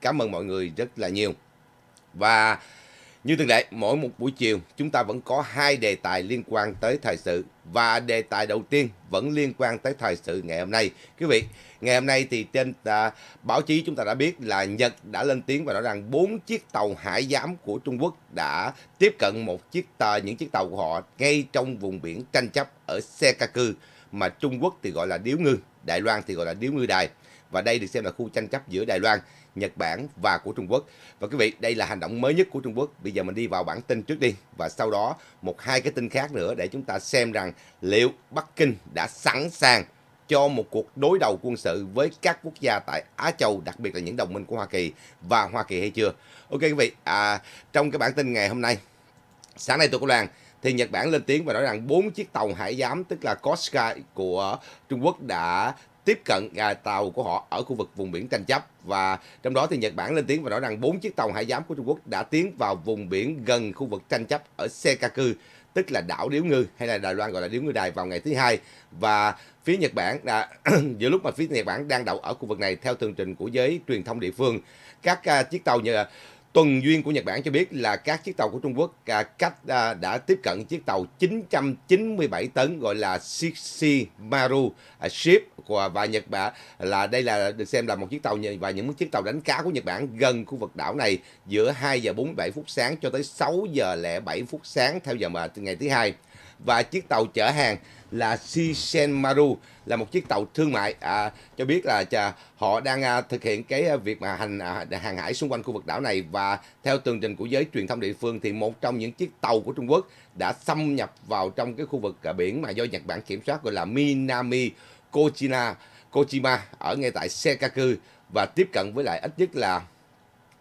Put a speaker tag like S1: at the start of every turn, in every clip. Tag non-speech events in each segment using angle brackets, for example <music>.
S1: Cảm ơn mọi người rất là nhiều. Và như thường lệ, mỗi một buổi chiều chúng ta vẫn có hai đề tài liên quan tới thời sự và đề tài đầu tiên vẫn liên quan tới thời sự ngày hôm nay. Quý vị, ngày hôm nay thì trên à, báo chí chúng ta đã biết là Nhật đã lên tiếng và nói rằng bốn chiếc tàu hải giám của Trung Quốc đã tiếp cận một chiếc tàu những chiếc tàu của họ ngay trong vùng biển tranh chấp ở Senkaku mà Trung Quốc thì gọi là điếu ngư, Đài Loan thì gọi là điếu ngư đài và đây được xem là khu tranh chấp giữa Đài Loan Nhật Bản và của Trung Quốc. Và quý vị, đây là hành động mới nhất của Trung Quốc. Bây giờ mình đi vào bản tin trước đi và sau đó một hai cái tin khác nữa để chúng ta xem rằng liệu Bắc Kinh đã sẵn sàng cho một cuộc đối đầu quân sự với các quốc gia tại Á Châu, đặc biệt là những đồng minh của Hoa Kỳ và Hoa Kỳ hay chưa. Ok quý vị, à, trong cái bản tin ngày hôm nay, sáng nay tôi có làm thì Nhật Bản lên tiếng và nói rằng bốn chiếc tàu hải giám tức là Koska của Trung Quốc đã tiếp cận gà tàu của họ ở khu vực vùng biển tranh chấp và trong đó thì Nhật Bản lên tiếng và nói rằng bốn chiếc tàu hải giám của Trung Quốc đã tiến vào vùng biển gần khu vực tranh chấp ở Senkaku tức là đảo Điếu Ngư hay là Đài Loan gọi là Điếu Ngư Đài vào ngày thứ hai và phía Nhật Bản đã <clears throat> giữa lúc mà phía Nhật Bản đang đậu ở khu vực này theo tường trình của giới truyền thông địa phương các à, chiếc tàu như Tuần duyên của Nhật Bản cho biết là các chiếc tàu của Trung Quốc à, cách à, đã tiếp cận chiếc tàu 997 tấn gọi là Shishimaru à, ship của và Nhật Bản là đây là được xem là một chiếc tàu và những chiếc tàu đánh cá của Nhật Bản gần khu vực đảo này giữa 2 giờ 47 phút sáng cho tới 6 giờ lẻ 7 phút sáng theo giờ mà ngày thứ hai và chiếc tàu chở hàng là Shishenmaru là một chiếc tàu thương mại à, cho biết là chà, họ đang à, thực hiện cái à, việc mà hành à, hàng hải xung quanh khu vực đảo này và theo tường trình của giới truyền thông địa phương thì một trong những chiếc tàu của Trung Quốc đã xâm nhập vào trong cái khu vực à, biển mà do Nhật Bản kiểm soát gọi là Minami Kochina Kojima ở ngay tại Senkaku và tiếp cận với lại ít nhất là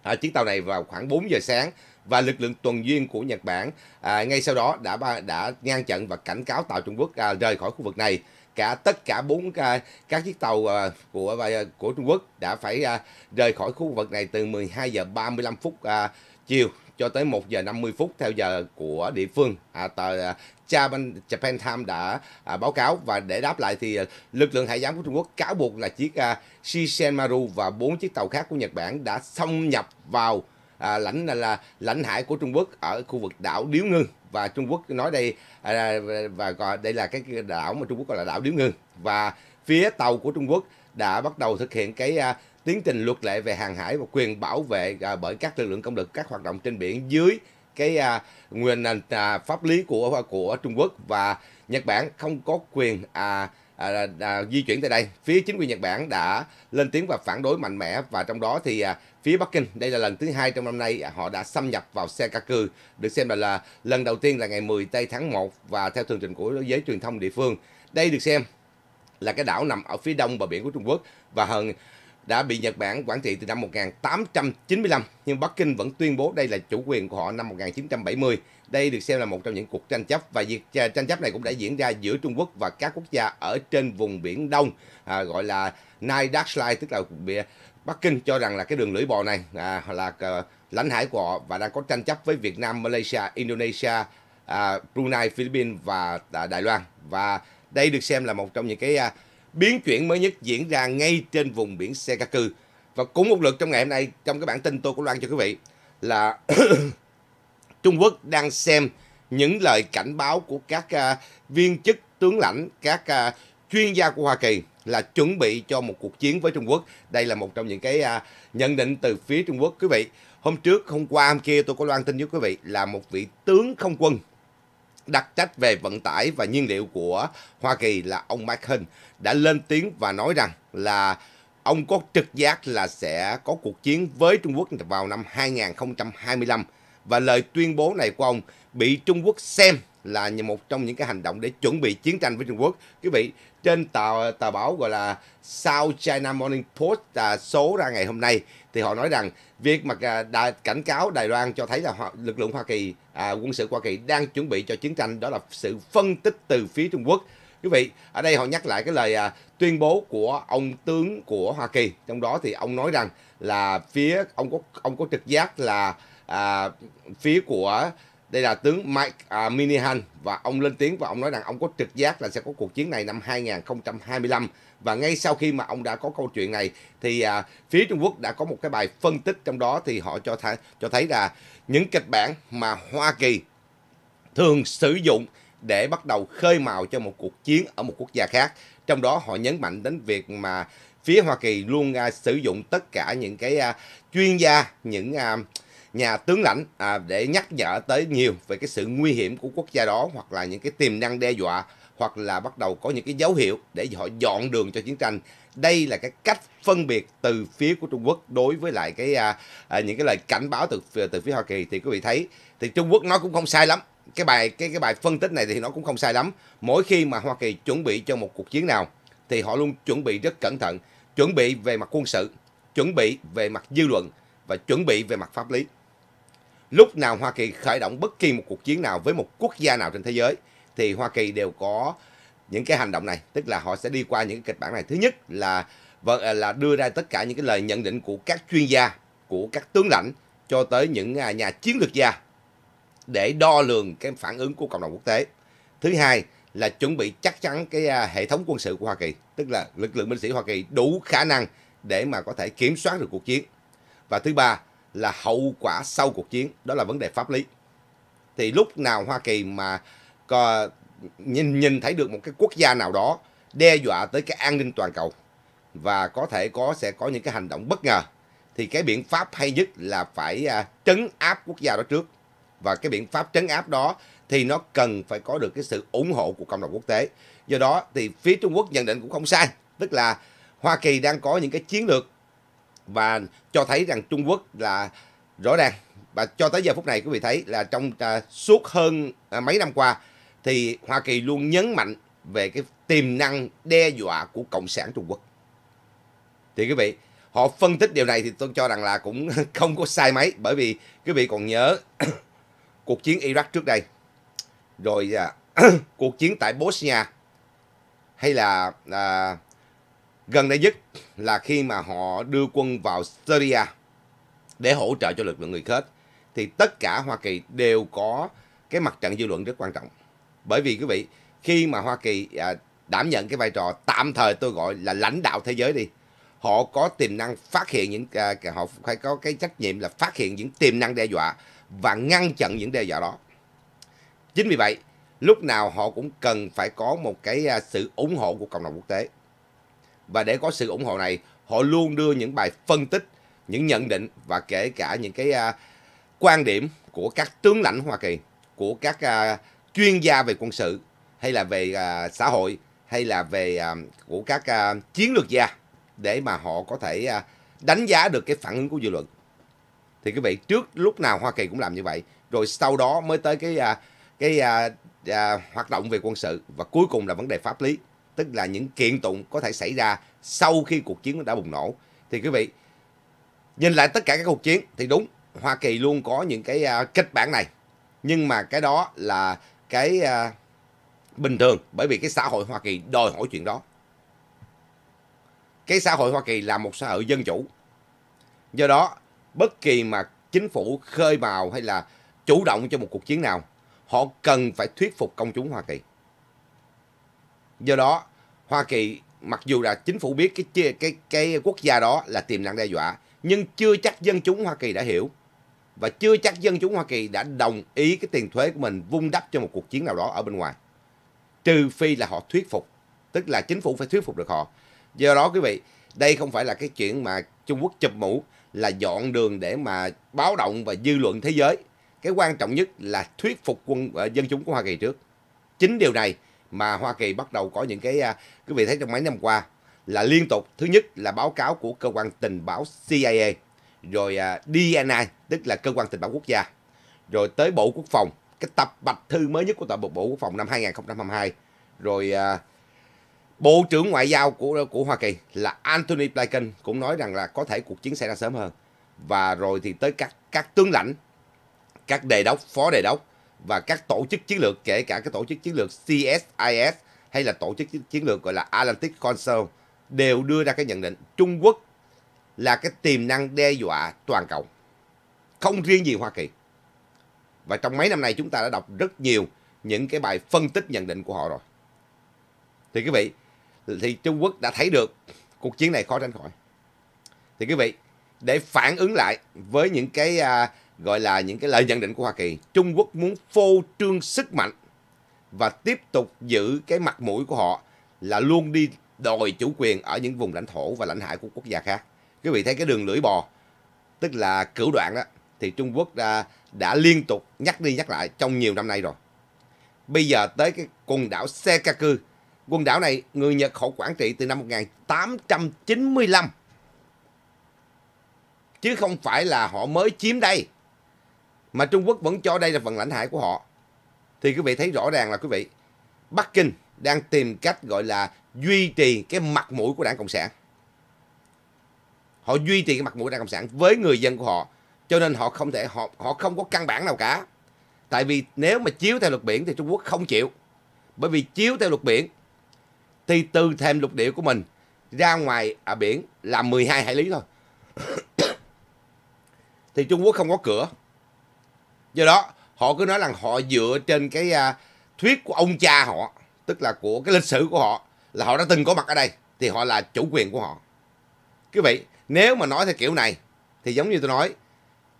S1: à, chiếc tàu này vào khoảng 4 giờ sáng và lực lượng tuần duyên của Nhật Bản à, ngay sau đó đã đã ngăn chặn và cảnh cáo tàu Trung Quốc à, rời khỏi khu vực này cả tất cả bốn à, các chiếc tàu à, của à, của Trung Quốc đã phải à, rời khỏi khu vực này từ 12 giờ 35 phút à, chiều cho tới 1 giờ 50 phút theo giờ của địa phương. À, tờ à, Japan, Japan Times đã à, báo cáo và để đáp lại thì à, lực lượng hải giám của Trung Quốc cáo buộc là chiếc à, Shishenmaru và bốn chiếc tàu khác của Nhật Bản đã xâm nhập vào à, lãnh là lãnh hải của Trung Quốc ở khu vực đảo Điếu Ngư và Trung Quốc nói đây à, và gọi đây là cái đảo mà Trung Quốc gọi là đảo Điếu Ngư và phía tàu của Trung Quốc đã bắt đầu thực hiện cái à, tiến trình luật lệ về hàng hải và quyền bảo vệ à, bởi các lực lượng công lực các hoạt động trên biển dưới cái à, nguyên à, pháp lý của của Trung Quốc và Nhật Bản không có quyền à, à, à, di chuyển tại đây. Phía chính quyền Nhật Bản đã lên tiếng và phản đối mạnh mẽ và trong đó thì à, Phía Bắc Kinh, đây là lần thứ hai trong năm nay họ đã xâm nhập vào xe ca cư, được xem là, là lần đầu tiên là ngày 10 tây tháng 1 và theo tường trình của giới truyền thông địa phương. Đây được xem là cái đảo nằm ở phía đông bờ biển của Trung Quốc và hơn đã bị Nhật Bản quản trị từ năm 1895, nhưng Bắc Kinh vẫn tuyên bố đây là chủ quyền của họ năm 1970. Đây được xem là một trong những cuộc tranh chấp và việc à, tranh chấp này cũng đã diễn ra giữa Trung Quốc và các quốc gia ở trên vùng biển Đông à, gọi là Nai Dark Line tức là Bắc Kinh cho rằng là cái đường lưỡi bò này à, là à, lãnh hải của họ và đang có tranh chấp với Việt Nam, Malaysia, Indonesia, à, Brunei, Philippines và à, Đài Loan. Và đây được xem là một trong những cái à, biến chuyển mới nhất diễn ra ngay trên vùng biển Senkaku. Và cũng một lượt trong ngày hôm nay trong cái bản tin tôi cũng loan cho quý vị là <coughs> Trung Quốc đang xem những lời cảnh báo của các à, viên chức tướng lãnh, các à, chuyên gia của Hoa Kỳ là chuẩn bị cho một cuộc chiến với Trung Quốc. Đây là một trong những cái à, nhận định từ phía Trung Quốc quý vị. Hôm trước, hôm qua hôm kia tôi có loan tin với quý vị là một vị tướng không quân đặc trách về vận tải và nhiên liệu của Hoa Kỳ là ông Mike Hunt đã lên tiếng và nói rằng là ông có trực giác là sẽ có cuộc chiến với Trung Quốc vào năm 2025 và lời tuyên bố này của ông bị Trung Quốc xem là một trong những cái hành động để chuẩn bị chiến tranh với Trung Quốc. Quý vị, trên tờ tờ báo gọi là South China Morning Post à, số ra ngày hôm nay thì họ nói rằng việc mà à, đã cảnh cáo Đài Loan cho thấy là lực lượng Hoa Kỳ à, quân sự Hoa Kỳ đang chuẩn bị cho chiến tranh đó là sự phân tích từ phía Trung Quốc. Quý vị, ở đây họ nhắc lại cái lời à, tuyên bố của ông tướng của Hoa Kỳ, trong đó thì ông nói rằng là phía ông có ông có trực giác là à, phía của đây là tướng Mike à, Minihan và ông lên tiếng và ông nói rằng ông có trực giác là sẽ có cuộc chiến này năm 2025 và ngay sau khi mà ông đã có câu chuyện này thì à, phía Trung Quốc đã có một cái bài phân tích trong đó thì họ cho thấy cho thấy là những kịch bản mà Hoa Kỳ thường sử dụng để bắt đầu khơi mào cho một cuộc chiến ở một quốc gia khác trong đó họ nhấn mạnh đến việc mà phía Hoa Kỳ luôn à, sử dụng tất cả những cái à, chuyên gia những à, nhà tướng lãnh à, để nhắc nhở tới nhiều về cái sự nguy hiểm của quốc gia đó hoặc là những cái tiềm năng đe dọa hoặc là bắt đầu có những cái dấu hiệu để họ dọn đường cho chiến tranh. Đây là cái cách phân biệt từ phía của Trung Quốc đối với lại cái à, à, những cái lời cảnh báo từ từ phía Hoa Kỳ thì quý vị thấy thì Trung Quốc nó cũng không sai lắm. Cái bài cái cái bài phân tích này thì nó cũng không sai lắm. Mỗi khi mà Hoa Kỳ chuẩn bị cho một cuộc chiến nào thì họ luôn chuẩn bị rất cẩn thận, chuẩn bị về mặt quân sự, chuẩn bị về mặt dư luận và chuẩn bị về mặt pháp lý lúc nào Hoa Kỳ khởi động bất kỳ một cuộc chiến nào với một quốc gia nào trên thế giới thì Hoa Kỳ đều có những cái hành động này, tức là họ sẽ đi qua những cái kịch bản này. Thứ nhất là à, là đưa ra tất cả những cái lời nhận định của các chuyên gia, của các tướng lãnh cho tới những à, nhà chiến lược gia để đo lường cái phản ứng của cộng đồng quốc tế. Thứ hai là chuẩn bị chắc chắn cái à, hệ thống quân sự của Hoa Kỳ, tức là lực lượng binh sĩ Hoa Kỳ đủ khả năng để mà có thể kiểm soát được cuộc chiến. Và thứ ba là hậu quả sau cuộc chiến đó là vấn đề pháp lý thì lúc nào Hoa Kỳ mà có nhìn nhìn thấy được một cái quốc gia nào đó đe dọa tới cái an ninh toàn cầu và có thể có sẽ có những cái hành động bất ngờ thì cái biện pháp hay nhất là phải à, trấn áp quốc gia đó trước và cái biện pháp trấn áp đó thì nó cần phải có được cái sự ủng hộ của cộng đồng quốc tế do đó thì phía Trung Quốc nhận định cũng không sai tức là Hoa Kỳ đang có những cái chiến lược và cho thấy rằng Trung Quốc là rõ ràng và cho tới giờ phút này quý vị thấy là trong à, suốt hơn à, mấy năm qua thì Hoa Kỳ luôn nhấn mạnh về cái tiềm năng đe dọa của cộng sản Trung Quốc. Thì quý vị, họ phân tích điều này thì tôi cho rằng là cũng <laughs> không có sai mấy bởi vì quý vị còn nhớ <coughs> cuộc chiến Iraq trước đây rồi à, <coughs> cuộc chiến tại Bosnia hay là à, Gần đây nhất là khi mà họ đưa quân vào Syria để hỗ trợ cho lực lượng người Kurd thì tất cả Hoa Kỳ đều có cái mặt trận dư luận rất quan trọng. Bởi vì quý vị, khi mà Hoa Kỳ à, đảm nhận cái vai trò tạm thời tôi gọi là lãnh đạo thế giới đi, họ có tiềm năng phát hiện những à, họ phải có cái trách nhiệm là phát hiện những tiềm năng đe dọa và ngăn chặn những đe dọa đó. Chính vì vậy, lúc nào họ cũng cần phải có một cái à, sự ủng hộ của cộng đồng quốc tế. Và để có sự ủng hộ này, họ luôn đưa những bài phân tích, những nhận định và kể cả những cái uh, quan điểm của các tướng lãnh Hoa Kỳ, của các uh, chuyên gia về quân sự hay là về uh, xã hội hay là về uh, của các uh, chiến lược gia để mà họ có thể uh, đánh giá được cái phản ứng của dư luận. Thì quý vị, trước lúc nào Hoa Kỳ cũng làm như vậy, rồi sau đó mới tới cái uh, cái uh, uh, hoạt động về quân sự và cuối cùng là vấn đề pháp lý tức là những kiện tụng có thể xảy ra sau khi cuộc chiến đã bùng nổ. Thì quý vị nhìn lại tất cả các cuộc chiến thì đúng, Hoa Kỳ luôn có những cái uh, kịch bản này. Nhưng mà cái đó là cái uh, bình thường bởi vì cái xã hội Hoa Kỳ đòi hỏi chuyện đó. Cái xã hội Hoa Kỳ là một xã hội dân chủ. Do đó, bất kỳ mà chính phủ khơi mào hay là chủ động cho một cuộc chiến nào, họ cần phải thuyết phục công chúng Hoa Kỳ. Do đó, Hoa Kỳ mặc dù là chính phủ biết cái cái cái quốc gia đó là tiềm năng đe dọa, nhưng chưa chắc dân chúng Hoa Kỳ đã hiểu và chưa chắc dân chúng Hoa Kỳ đã đồng ý cái tiền thuế của mình vung đắp cho một cuộc chiến nào đó ở bên ngoài. Trừ phi là họ thuyết phục, tức là chính phủ phải thuyết phục được họ. Do đó quý vị, đây không phải là cái chuyện mà Trung Quốc chụp mũ là dọn đường để mà báo động và dư luận thế giới. Cái quan trọng nhất là thuyết phục quân ờ, dân chúng của Hoa Kỳ trước. Chính điều này mà Hoa Kỳ bắt đầu có những cái à, quý vị thấy trong mấy năm qua là liên tục thứ nhất là báo cáo của cơ quan tình báo CIA rồi à, DNI tức là cơ quan tình báo quốc gia rồi tới Bộ Quốc phòng cái tập bạch thư mới nhất của tòa bộ Bộ Quốc phòng năm 2022 rồi à, Bộ trưởng Ngoại giao của của Hoa Kỳ là Anthony Blinken cũng nói rằng là có thể cuộc chiến xảy ra sớm hơn và rồi thì tới các các tướng lãnh các đề đốc phó đề đốc và các tổ chức chiến lược kể cả cái tổ chức chiến lược CSIS hay là tổ chức chiến lược gọi là Atlantic Council đều đưa ra cái nhận định Trung Quốc là cái tiềm năng đe dọa toàn cầu. Không riêng gì Hoa Kỳ. Và trong mấy năm nay chúng ta đã đọc rất nhiều những cái bài phân tích nhận định của họ rồi. Thì quý vị, thì Trung Quốc đã thấy được cuộc chiến này khó tránh khỏi. Thì quý vị, để phản ứng lại với những cái uh, gọi là những cái lời nhận định của Hoa Kỳ. Trung Quốc muốn phô trương sức mạnh và tiếp tục giữ cái mặt mũi của họ là luôn đi đòi chủ quyền ở những vùng lãnh thổ và lãnh hải của quốc gia khác. Quý vị thấy cái đường lưỡi bò, tức là cửu đoạn đó, thì Trung Quốc đã, đã liên tục nhắc đi nhắc lại trong nhiều năm nay rồi. Bây giờ tới cái quần đảo Senkaku. Quần đảo này người Nhật họ quản trị từ năm 1895. Chứ không phải là họ mới chiếm đây mà Trung Quốc vẫn cho đây là phần lãnh hải của họ. Thì quý vị thấy rõ ràng là quý vị, Bắc Kinh đang tìm cách gọi là duy trì cái mặt mũi của đảng Cộng sản. Họ duy trì cái mặt mũi đảng Cộng sản với người dân của họ. Cho nên họ không thể họ họ không có căn bản nào cả. Tại vì nếu mà chiếu theo luật biển thì Trung Quốc không chịu. Bởi vì chiếu theo luật biển thì từ thêm lục địa của mình ra ngoài ở à, biển là 12 hải lý thôi. <coughs> thì Trung Quốc không có cửa do đó họ cứ nói rằng họ dựa trên cái uh, thuyết của ông cha họ tức là của cái lịch sử của họ là họ đã từng có mặt ở đây thì họ là chủ quyền của họ quý vị nếu mà nói theo kiểu này thì giống như tôi nói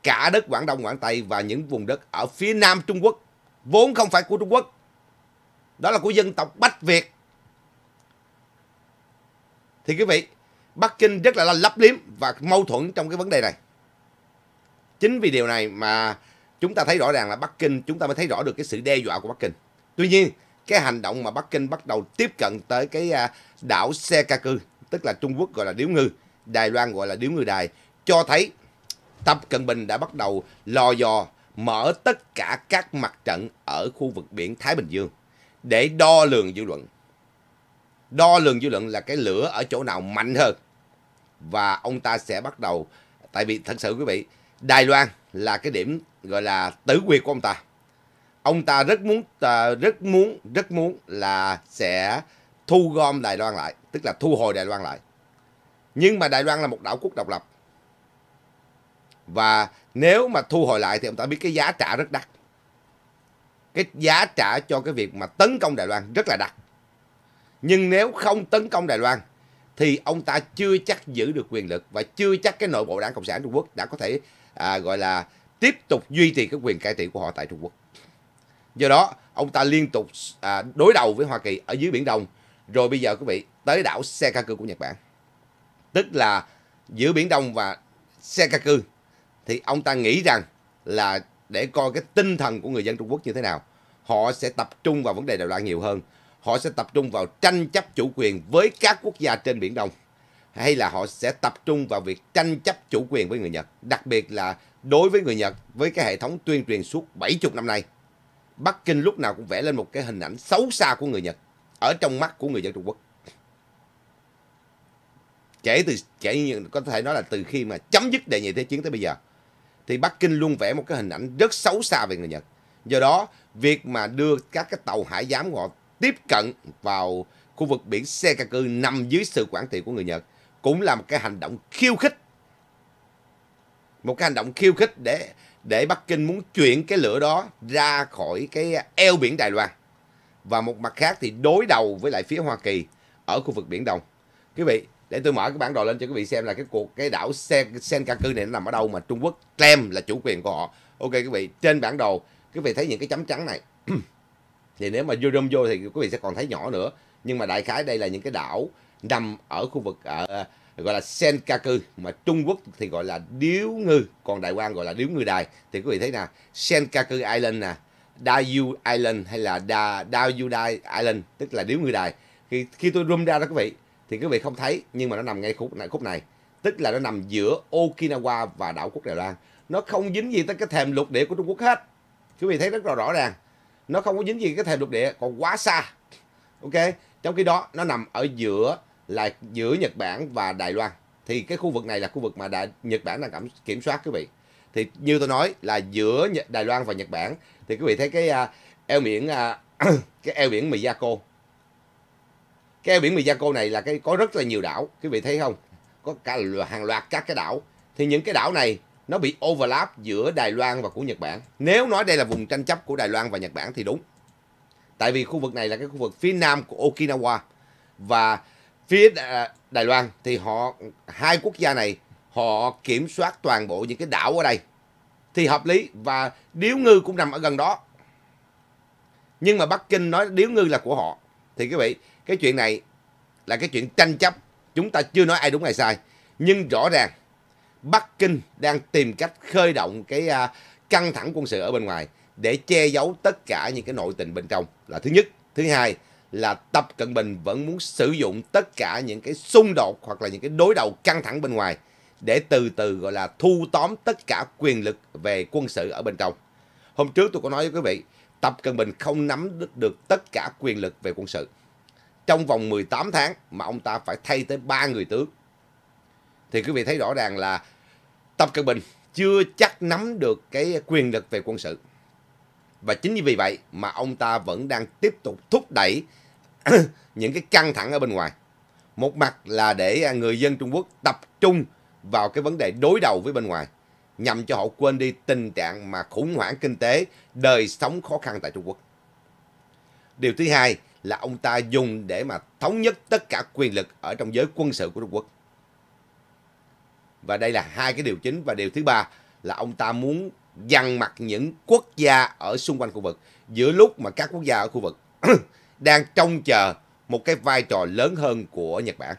S1: cả đất Quảng Đông, Quảng Tây và những vùng đất ở phía nam Trung Quốc vốn không phải của Trung Quốc. Đó là của dân tộc Bách Việt. Thì quý vị, Bắc Kinh rất là lấp liếm và mâu thuẫn trong cái vấn đề này. Chính vì điều này mà chúng ta thấy rõ ràng là Bắc Kinh chúng ta mới thấy rõ được cái sự đe dọa của Bắc Kinh tuy nhiên cái hành động mà Bắc Kinh bắt đầu tiếp cận tới cái à, đảo xe ca cư tức là Trung Quốc gọi là điếu ngư Đài Loan gọi là điếu ngư đài cho thấy Tập Cận Bình đã bắt đầu lò dò mở tất cả các mặt trận ở khu vực biển Thái Bình Dương để đo lường dư luận. Đo lường dư luận là cái lửa ở chỗ nào mạnh hơn. Và ông ta sẽ bắt đầu, tại vì thật sự quý vị, Đài Loan là cái điểm gọi là tử quyệt của ông ta ông ta rất muốn à, rất muốn rất muốn là sẽ thu gom Đài Loan lại tức là thu hồi Đài Loan lại nhưng mà Đài Loan là một đảo quốc độc lập và nếu mà thu hồi lại thì ông ta biết cái giá trả rất đắt cái giá trả cho cái việc mà tấn công Đài Loan rất là đắt nhưng nếu không tấn công Đài Loan thì ông ta chưa chắc giữ được quyền lực và chưa chắc cái nội bộ đảng cộng sản trung quốc đã có thể à, gọi là tiếp tục duy trì các quyền cai trị của họ tại Trung Quốc. Do đó, ông ta liên tục à, đối đầu với Hoa Kỳ ở dưới Biển Đông, rồi bây giờ quý vị tới đảo Senkaku của Nhật Bản. Tức là giữa Biển Đông và Senkaku thì ông ta nghĩ rằng là để coi cái tinh thần của người dân Trung Quốc như thế nào. Họ sẽ tập trung vào vấn đề Đài loạn nhiều hơn. Họ sẽ tập trung vào tranh chấp chủ quyền với các quốc gia trên Biển Đông hay là họ sẽ tập trung vào việc tranh chấp chủ quyền với người Nhật, đặc biệt là đối với người Nhật với cái hệ thống tuyên truyền suốt 70 năm nay. Bắc Kinh lúc nào cũng vẽ lên một cái hình ảnh xấu xa của người Nhật ở trong mắt của người dân Trung Quốc. Kể từ kể như có thể nói là từ khi mà chấm dứt đệ nhị thế chiến tới bây giờ thì Bắc Kinh luôn vẽ một cái hình ảnh rất xấu xa về người Nhật. Do đó, việc mà đưa các cái tàu hải giám của họ tiếp cận vào khu vực biển Senkaku nằm dưới sự quản trị của người Nhật cũng là một cái hành động khiêu khích một cái hành động khiêu khích để để Bắc Kinh muốn chuyển cái lửa đó ra khỏi cái eo biển Đài Loan và một mặt khác thì đối đầu với lại phía Hoa Kỳ ở khu vực biển Đông quý vị để tôi mở cái bản đồ lên cho quý vị xem là cái cuộc cái đảo Sen Senkaku này nó nằm ở đâu mà Trung Quốc claim là chủ quyền của họ ok quý vị trên bản đồ quý vị thấy những cái chấm trắng này <clears throat> thì nếu mà vô đâm vô thì quý vị sẽ còn thấy nhỏ nữa nhưng mà đại khái đây là những cái đảo nằm ở khu vực ở ờ, gọi là Senkaku mà Trung Quốc thì gọi là Điếu Ngư còn Đài Loan gọi là Điếu Ngư Đài thì quý vị thấy nè Senkaku Island nè Dayu Island hay là da, Dai Island tức là Điếu Ngư Đài khi khi tôi zoom ra đó quý vị thì quý vị không thấy nhưng mà nó nằm ngay khúc này khúc này tức là nó nằm giữa Okinawa và đảo quốc Đài Loan nó không dính gì tới cái thềm lục địa của Trung Quốc hết quý vị thấy rất là rõ ràng nó không có dính gì cái thềm lục địa còn quá xa ok trong khi đó nó nằm ở giữa là giữa Nhật Bản và Đài Loan thì cái khu vực này là khu vực mà Đại, Nhật Bản đang kiểm soát quý vị thì như tôi nói là giữa Đài Loan và Nhật Bản thì quý vị thấy cái uh, eo biển uh, <clears throat> cái eo biển Miyako cái eo biển Miyako này là cái có rất là nhiều đảo quý vị thấy không có cả hàng loạt các cái đảo thì những cái đảo này nó bị overlap giữa Đài Loan và của Nhật Bản nếu nói đây là vùng tranh chấp của Đài Loan và Nhật Bản thì đúng tại vì khu vực này là cái khu vực phía nam của Okinawa và phía à, Đài Loan thì họ hai quốc gia này họ kiểm soát toàn bộ những cái đảo ở đây thì hợp lý và điếu ngư cũng nằm ở gần đó nhưng mà Bắc Kinh nói điếu ngư là của họ thì quý vị cái chuyện này là cái chuyện tranh chấp chúng ta chưa nói ai đúng ai sai nhưng rõ ràng Bắc Kinh đang tìm cách khơi động cái à, căng thẳng quân sự ở bên ngoài để che giấu tất cả những cái nội tình bên trong là thứ nhất thứ hai là Tập Cận Bình vẫn muốn sử dụng tất cả những cái xung đột hoặc là những cái đối đầu căng thẳng bên ngoài để từ từ gọi là thu tóm tất cả quyền lực về quân sự ở bên trong. Hôm trước tôi có nói với quý vị, Tập Cận Bình không nắm được tất cả quyền lực về quân sự. Trong vòng 18 tháng mà ông ta phải thay tới 3 người tướng. Thì quý vị thấy rõ ràng là Tập Cận Bình chưa chắc nắm được cái quyền lực về quân sự. Và chính vì vậy mà ông ta vẫn đang tiếp tục thúc đẩy <clears throat> những cái căng thẳng ở bên ngoài. Một mặt là để người dân Trung Quốc tập trung vào cái vấn đề đối đầu với bên ngoài, nhằm cho họ quên đi tình trạng mà khủng hoảng kinh tế, đời sống khó khăn tại Trung Quốc. Điều thứ hai là ông ta dùng để mà thống nhất tất cả quyền lực ở trong giới quân sự của Trung Quốc. Và đây là hai cái điều chính và điều thứ ba là ông ta muốn dằn mặt những quốc gia ở xung quanh khu vực giữa lúc mà các quốc gia ở khu vực <clears throat> đang trông chờ một cái vai trò lớn hơn của Nhật Bản.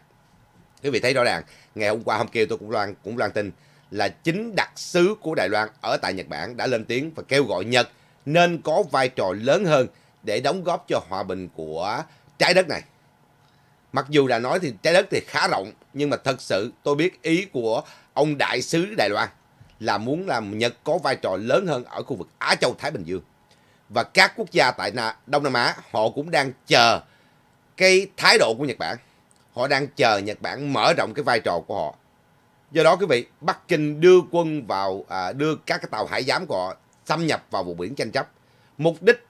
S1: Quý vị thấy rõ ràng, ngày hôm qua hôm kia tôi cũng loan cũng loan tin là chính đặc sứ của Đài Loan ở tại Nhật Bản đã lên tiếng và kêu gọi Nhật nên có vai trò lớn hơn để đóng góp cho hòa bình của trái đất này. Mặc dù đã nói thì trái đất thì khá rộng nhưng mà thật sự tôi biết ý của ông đại sứ Đài Loan là muốn làm Nhật có vai trò lớn hơn ở khu vực Á Châu Thái Bình Dương. Và các quốc gia tại Đông Nam Á họ cũng đang chờ cái thái độ của Nhật Bản. Họ đang chờ Nhật Bản mở rộng cái vai trò của họ. Do đó quý vị, Bắc Kinh đưa quân vào à, đưa các cái tàu hải giám của họ xâm nhập vào vùng biển tranh chấp. Mục đích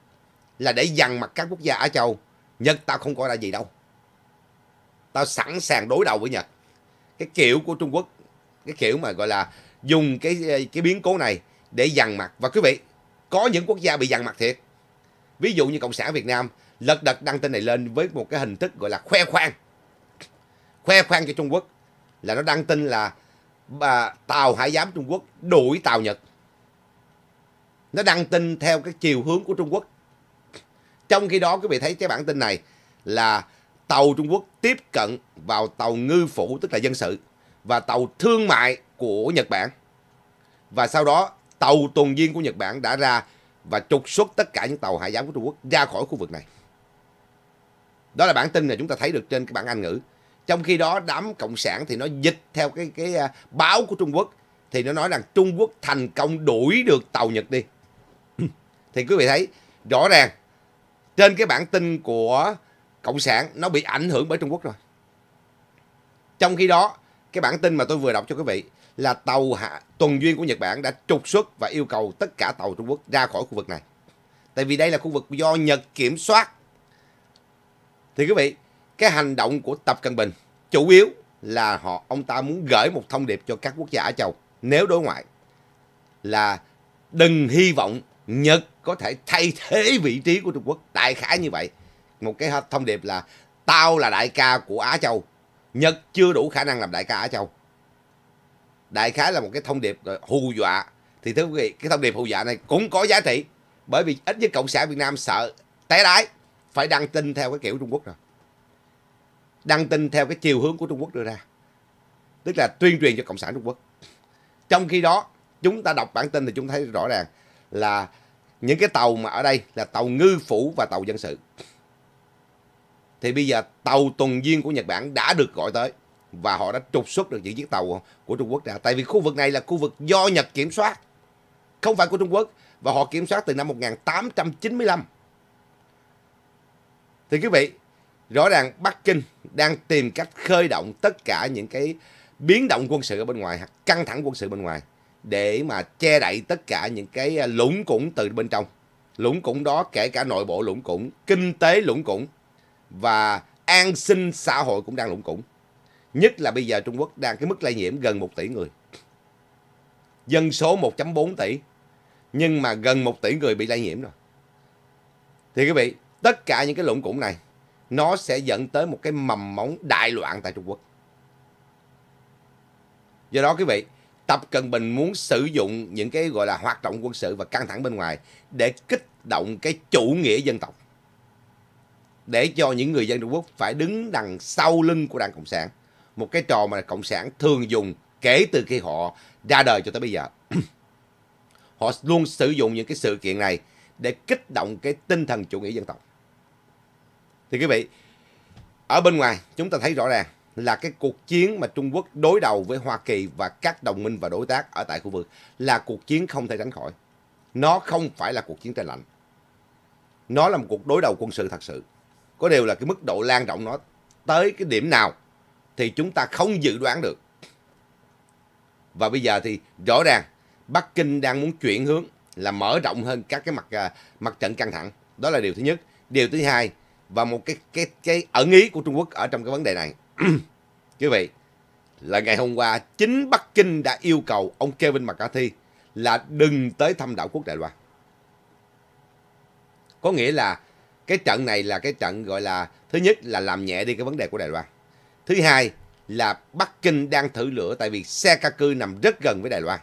S1: là để dằn mặt các quốc gia Á Châu. Nhật tao không coi ra gì đâu. Tao sẵn sàng đối đầu với Nhật. Cái kiểu của Trung Quốc, cái kiểu mà gọi là dùng cái ờ, cái biến cố này để dằn mặt và quý vị có những quốc gia bị dằn mặt thiệt ví dụ như cộng sản việt nam lật đật đăng tin này lên với một cái hình thức gọi là khoe khoang khoe khoang cho trung quốc là nó đăng tin là à, tàu hải giám trung quốc đuổi tàu nhật nó đăng tin theo cái chiều hướng của trung quốc trong khi đó quý vị thấy cái bản tin này là tàu trung quốc tiếp cận vào tàu ngư phủ tức là dân sự và tàu thương mại của Nhật Bản. Và sau đó tàu tuần duyên của Nhật Bản đã ra và trục xuất tất cả những tàu hải giám của Trung Quốc ra khỏi khu vực này. Đó là bản tin là chúng ta thấy được trên cái bản Anh ngữ. Trong khi đó đám cộng sản thì nó dịch theo cái cái à, báo của Trung Quốc thì nó nói rằng Trung Quốc thành công đuổi được tàu Nhật đi. <clears throat> thì quý vị thấy rõ ràng trên cái bản tin của cộng sản nó bị ảnh hưởng bởi Trung Quốc rồi. Trong khi đó cái bản tin mà tôi vừa đọc cho quý vị là tàu hạ tuần duyên của Nhật Bản đã trục xuất và yêu cầu tất cả tàu Trung Quốc ra khỏi khu vực này. Tại vì đây là khu vực do Nhật kiểm soát. Thì quý vị, cái hành động của Tập Cận Bình chủ yếu là họ ông ta muốn gửi một thông điệp cho các quốc gia Á Châu nếu đối ngoại là đừng hy vọng Nhật có thể thay thế vị trí của Trung Quốc đại khái như vậy. Một cái thông điệp là tao là đại ca của Á Châu, Nhật chưa đủ khả năng làm đại ca Á Châu đại khái là một cái thông điệp hù dọa thì thưa quý vị cái thông điệp hù dọa này cũng có giá trị bởi vì ít nhất cộng sản việt nam sợ té đái phải đăng tin theo cái kiểu trung quốc rồi đăng tin theo cái chiều hướng của trung quốc đưa ra tức là tuyên truyền cho cộng sản trung quốc trong khi đó chúng ta đọc bản tin thì chúng thấy rõ ràng là những cái tàu mà ở đây là tàu ngư phủ và tàu dân sự thì bây giờ tàu tuần duyên của nhật bản đã được gọi tới và họ đã trục xuất được những chiếc tàu của Trung Quốc ra. Tại vì khu vực này là khu vực do Nhật kiểm soát, không phải của Trung Quốc và họ kiểm soát từ năm 1895. Thì quý vị, rõ ràng Bắc Kinh đang tìm cách khơi động tất cả những cái biến động quân sự ở bên ngoài, căng thẳng quân sự bên ngoài để mà che đậy tất cả những cái à, lũng củng từ bên trong. Lũng củng đó kể cả nội bộ lũng củng, kinh tế lũng củng và an sinh xã hội cũng đang lũng củng. Nhất là bây giờ Trung Quốc đang cái mức lây nhiễm gần 1 tỷ người. Dân số 1.4 tỷ. Nhưng mà gần 1 tỷ người bị lây nhiễm rồi. Thì quý vị, tất cả những cái lũng củng này nó sẽ dẫn tới một cái mầm móng đại loạn tại Trung Quốc. Do đó quý vị, Tập Cận Bình muốn sử dụng những cái gọi là hoạt động quân sự và căng thẳng bên ngoài để kích động cái chủ nghĩa dân tộc. Để cho những người dân Trung Quốc phải đứng đằng sau lưng của Đảng Cộng sản một cái trò mà cộng sản thường dùng kể từ khi họ ra đời cho tới bây giờ <clears throat> họ luôn sử dụng những cái sự kiện này để kích động cái tinh thần chủ nghĩa dân tộc thì quý vị ở bên ngoài chúng ta thấy rõ ràng là cái cuộc chiến mà Trung Quốc đối đầu với Hoa Kỳ và các đồng minh và đối tác ở tại khu vực là cuộc chiến không thể tránh khỏi. Nó không phải là cuộc chiến tranh lạnh. Nó là một cuộc đối đầu quân sự thật sự. Có điều là cái mức độ lan rộng nó tới cái điểm nào thì chúng ta không dự đoán được. Và bây giờ thì rõ ràng Bắc Kinh đang muốn chuyển hướng là mở rộng hơn các cái mặt à, mặt trận căng thẳng. Đó là điều thứ nhất. Điều thứ hai và một cái cái cái ẩn ý của Trung Quốc ở trong cái vấn đề này. <clears throat> Quý vị, là ngày hôm qua chính Bắc Kinh đã yêu cầu ông Kevin McCarthy là đừng tới thăm đảo quốc Đài Loan. Có nghĩa là cái trận này là cái trận gọi là thứ nhất là làm nhẹ đi cái vấn đề của Đài Loan. Thứ hai là Bắc Kinh đang thử lửa tại vì xe ca cư nằm rất gần với Đài Loan.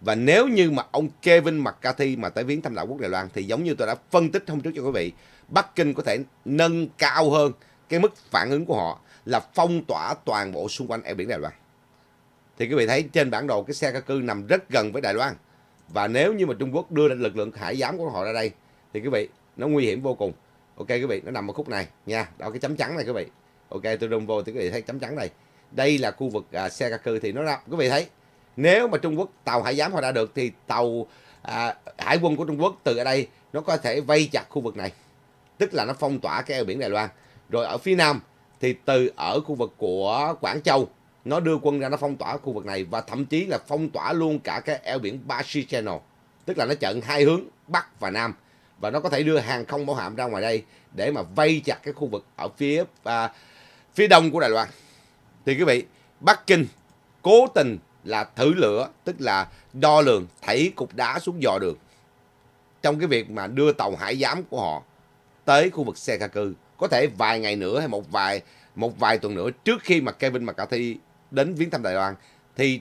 S1: Và nếu như mà ông Kevin McCarthy mà tới viếng thăm đạo quốc Đài Loan thì giống như tôi đã phân tích hôm trước cho quý vị, Bắc Kinh có thể nâng cao hơn cái mức phản ứng của họ là phong tỏa toàn bộ xung quanh eo biển Đài Loan. Thì quý vị thấy trên bản đồ cái xe ca cư nằm rất gần với Đài Loan. Và nếu như mà Trung Quốc đưa lực lượng hải giám của họ ra đây thì quý vị nó nguy hiểm vô cùng. Ok quý vị, nó nằm ở khúc này nha, đó cái chấm trắng này quý vị ok tôi đun vô thì quý vị thấy chấm trắng này đây là khu vực à, xe ca cư thì nó ra quý vị thấy nếu mà Trung Quốc tàu hải giám họ đã được thì tàu à, hải quân của Trung Quốc từ ở đây nó có thể vây chặt khu vực này tức là nó phong tỏa cái eo biển Đài Loan rồi ở phía nam thì từ ở khu vực của Quảng Châu nó đưa quân ra nó phong tỏa khu vực này và thậm chí là phong tỏa luôn cả cái eo biển Bashi Channel tức là nó chặn hai hướng bắc và nam và nó có thể đưa hàng không mẫu hạm ra ngoài đây để mà vây chặt cái khu vực ở phía à, phía đông của Đài Loan. Thì quý vị, Bắc Kinh cố tình là thử lửa, tức là đo lường, thảy cục đá xuống dò đường. Trong cái việc mà đưa tàu hải giám của họ tới khu vực xe ca cư, có thể vài ngày nữa hay một vài một vài tuần nữa trước khi mà Kevin McCarthy đến viếng thăm Đài Loan thì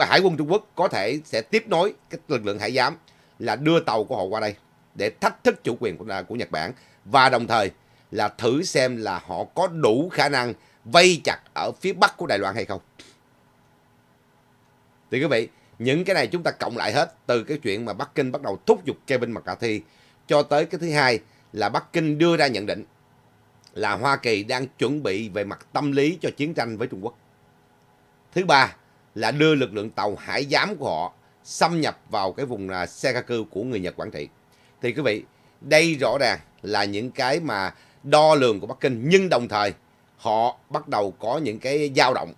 S1: Hải quân Trung Quốc có thể sẽ tiếp nối cái lực lượng hải giám là đưa tàu của họ qua đây để thách thức chủ quyền của, của Nhật Bản và đồng thời là thử xem là họ có đủ khả năng vây chặt ở phía bắc của Đài Loan hay không. Thì quý vị, những cái này chúng ta cộng lại hết từ cái chuyện mà Bắc Kinh bắt đầu thúc giục Kevin McCarthy cho tới cái thứ hai là Bắc Kinh đưa ra nhận định là Hoa Kỳ đang chuẩn bị về mặt tâm lý cho chiến tranh với Trung Quốc. Thứ ba là đưa lực lượng tàu hải giám của họ xâm nhập vào cái vùng xe ca cư của người Nhật quản trị. Thì quý vị, đây rõ ràng là những cái mà đo lường của Bắc Kinh nhưng đồng thời họ bắt đầu có những cái dao động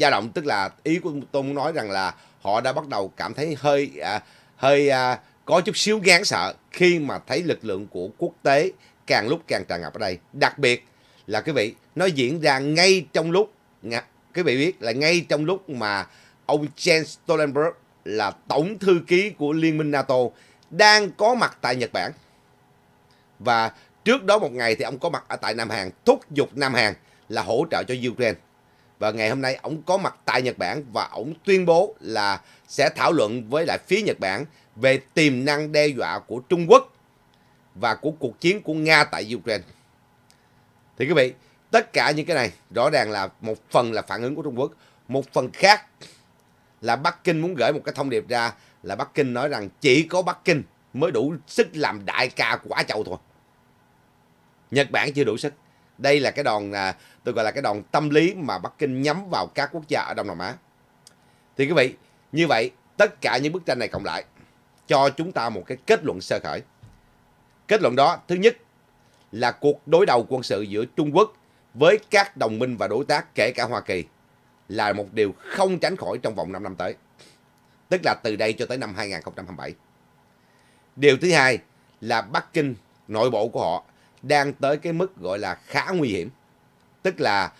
S1: dao động tức là ý của tôi muốn nói rằng là họ đã bắt đầu cảm thấy hơi à, hơi à, có chút xíu gán sợ khi mà thấy lực lượng của quốc tế càng lúc càng tràn ngập ở đây đặc biệt là quý vị nó diễn ra ngay trong lúc quý vị biết là ngay trong lúc mà ông Jens Stoltenberg là tổng thư ký của Liên minh NATO đang có mặt tại Nhật Bản và trước đó một ngày thì ông có mặt ở tại Nam Hàn, thúc giục Nam Hàn là hỗ trợ cho Ukraine. Và ngày hôm nay ông có mặt tại Nhật Bản và ông tuyên bố là sẽ thảo luận với lại phía Nhật Bản về tiềm năng đe dọa của Trung Quốc và của cuộc chiến của Nga tại Ukraine. Thì quý vị, tất cả những cái này rõ ràng là một phần là phản ứng của Trung Quốc, một phần khác là Bắc Kinh muốn gửi một cái thông điệp ra là Bắc Kinh nói rằng chỉ có Bắc Kinh mới đủ sức làm đại ca quả Châu thôi. Nhật Bản chưa đủ sức. Đây là cái đòn à, tôi gọi là cái đòn tâm lý mà Bắc Kinh nhắm vào các quốc gia ở Đông Nam Á. Thì quý vị, như vậy tất cả những bức tranh này cộng lại cho chúng ta một cái kết luận sơ khởi. Kết luận đó thứ nhất là cuộc đối đầu quân sự giữa Trung Quốc với các đồng minh và đối tác kể cả Hoa Kỳ là một điều không tránh khỏi trong vòng 5 năm tới. Tức là từ đây cho tới năm 2027. Điều thứ hai là Bắc Kinh nội bộ của họ đang tới cái mức gọi là khá nguy hiểm. Tức là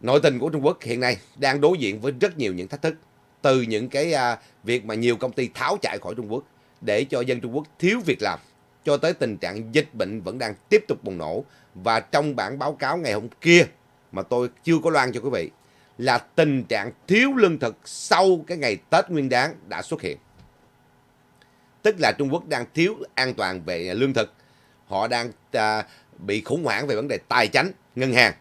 S1: nội tình của Trung Quốc hiện nay đang đối diện với rất nhiều những thách thức từ những cái à, việc mà nhiều công ty tháo chạy khỏi Trung Quốc để cho dân Trung Quốc thiếu việc làm cho tới tình trạng dịch bệnh vẫn đang tiếp tục bùng nổ và trong bản báo cáo ngày hôm kia mà tôi chưa có loan cho quý vị là tình trạng thiếu lương thực sau cái ngày Tết Nguyên đán đã xuất hiện tức là Trung Quốc đang thiếu an toàn về lương thực họ đang à, bị khủng hoảng về vấn đề tài chính ngân hàng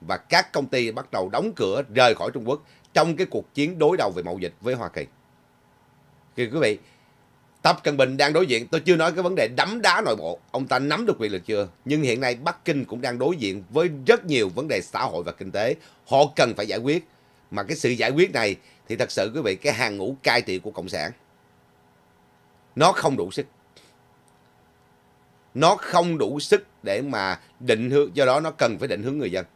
S1: và các công ty bắt đầu đóng cửa rời khỏi Trung Quốc trong cái cuộc chiến đối đầu về mậu dịch với Hoa Kỳ thì quý vị Tập Cận Bình đang đối diện, tôi chưa nói cái vấn đề đấm đá nội bộ, ông ta nắm được quyền lực chưa? Nhưng hiện nay Bắc Kinh cũng đang đối diện với rất nhiều vấn đề xã hội và kinh tế, họ cần phải giải quyết. Mà cái sự giải quyết này thì thật sự quý vị cái hàng ngũ cai trị của Cộng sản nó không đủ sức nó không đủ sức để mà định hướng do đó nó cần phải định hướng người dân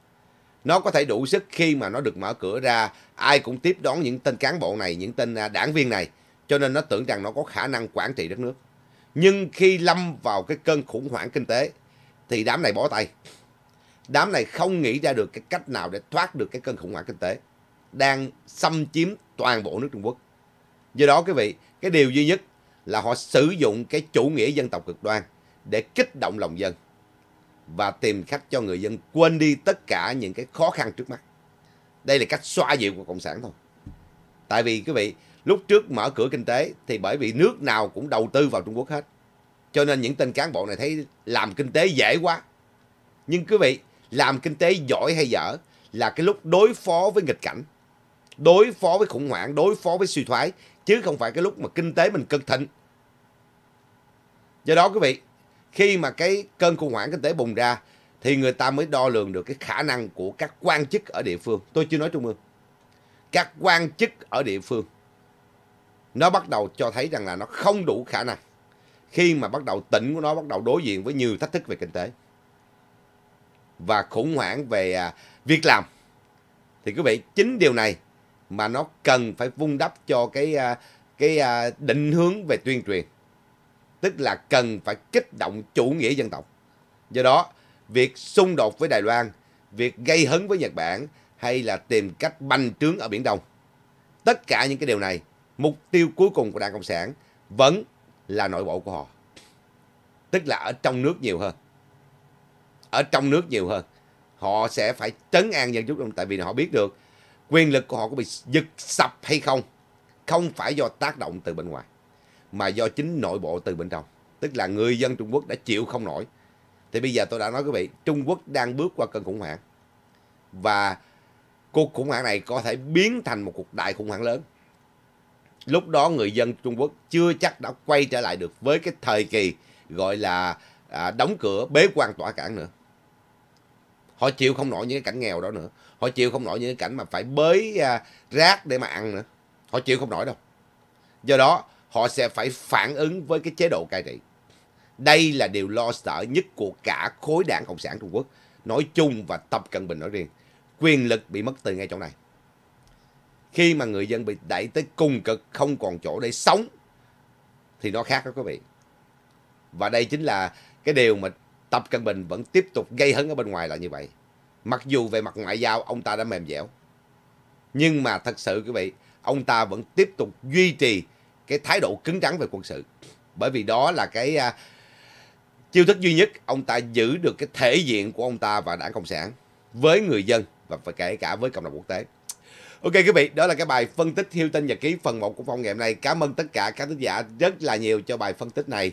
S1: nó có thể đủ sức khi mà nó được mở cửa ra ai cũng tiếp đón những tên cán bộ này những tên à, đảng viên này cho nên nó tưởng rằng nó có khả năng quản trị đất nước nhưng khi lâm vào cái cơn khủng hoảng kinh tế thì đám này bỏ tay đám này không nghĩ ra được cái cách nào để thoát được cái cơn khủng hoảng kinh tế đang xâm chiếm toàn bộ nước Trung Quốc do đó quý vị cái điều duy nhất là họ sử dụng cái chủ nghĩa dân tộc cực đoan để kích động lòng dân và tìm cách cho người dân quên đi tất cả những cái khó khăn trước mắt. Đây là cách xoa dịu của Cộng sản thôi. Tại vì quý vị, lúc trước mở cửa kinh tế thì bởi vì nước nào cũng đầu tư vào Trung Quốc hết. Cho nên những tên cán bộ này thấy làm kinh tế dễ quá. Nhưng quý vị, làm kinh tế giỏi hay dở là cái lúc đối phó với nghịch cảnh, đối phó với khủng hoảng, đối phó với suy thoái. Chứ không phải cái lúc mà kinh tế mình cực thịnh do đó quý vị khi mà cái cơn khủng hoảng kinh tế bùng ra thì người ta mới đo lường được cái khả năng của các quan chức ở địa phương tôi chưa nói trung ương các quan chức ở địa phương nó bắt đầu cho thấy rằng là nó không đủ khả năng khi mà bắt đầu tỉnh của nó bắt đầu đối diện với nhiều thách thức về kinh tế và khủng hoảng về à, việc làm thì quý vị chính điều này mà nó cần phải vun đắp cho cái à, cái à, định hướng về tuyên truyền tức là cần phải kích động chủ nghĩa dân tộc. Do đó, việc xung đột với Đài Loan, việc gây hấn với Nhật Bản hay là tìm cách banh trướng ở Biển Đông. Tất cả những cái điều này, mục tiêu cuối cùng của Đảng Cộng sản vẫn là nội bộ của họ. Tức là ở trong nước nhiều hơn. Ở trong nước nhiều hơn. Họ sẽ phải trấn an dân chúng tại vì họ biết được quyền lực của họ có bị giật sập hay không. Không phải do tác động từ bên ngoài mà do chính nội bộ từ bên trong tức là người dân Trung Quốc đã chịu không nổi thì bây giờ tôi đã nói quý vị Trung Quốc đang bước qua cơn khủng hoảng và cuộc khủng hoảng này có thể biến thành một cuộc đại khủng hoảng lớn lúc đó người dân Trung Quốc chưa chắc đã quay trở lại được với cái thời kỳ gọi là à, đóng cửa bế quan tỏa cản nữa họ chịu không nổi những cái cảnh nghèo đó nữa họ chịu không nổi những cái cảnh mà phải bới à, rác để mà ăn nữa họ chịu không nổi đâu do đó họ sẽ phải phản ứng với cái chế độ cai trị. Đây là điều lo sợ nhất của cả khối đảng Cộng sản Trung Quốc nói chung và Tập Cận Bình nói riêng. Quyền lực bị mất từ ngay chỗ này. Khi mà người dân bị đẩy tới cùng cực không còn chỗ để sống thì nó khác đó quý vị. Và đây chính là cái điều mà Tập Cận Bình vẫn tiếp tục gây hấn ở bên ngoài là như vậy. Mặc dù về mặt ngoại giao ông ta đã mềm dẻo. Nhưng mà thật sự quý vị, ông ta vẫn tiếp tục duy trì cái thái độ cứng rắn về quân sự bởi vì đó là cái uh, chiêu thức duy nhất ông ta giữ được cái thể diện của ông ta và đảng cộng sản với người dân và kể cả với cộng đồng quốc tế Ok quý vị, đó là cái bài phân tích tinh Nhật Ký phần 1 của Phong ngày hôm nay. Cảm ơn tất cả khán thính giả rất là nhiều cho bài phân tích này.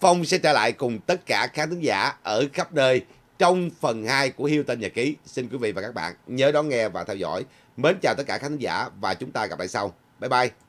S1: Phong sẽ trở lại cùng tất cả khán thính giả ở khắp nơi trong phần 2 của tinh Nhật Ký. Xin quý vị và các bạn nhớ đón nghe và theo dõi. Mến chào tất cả khán giả và chúng ta gặp lại sau. Bye bye.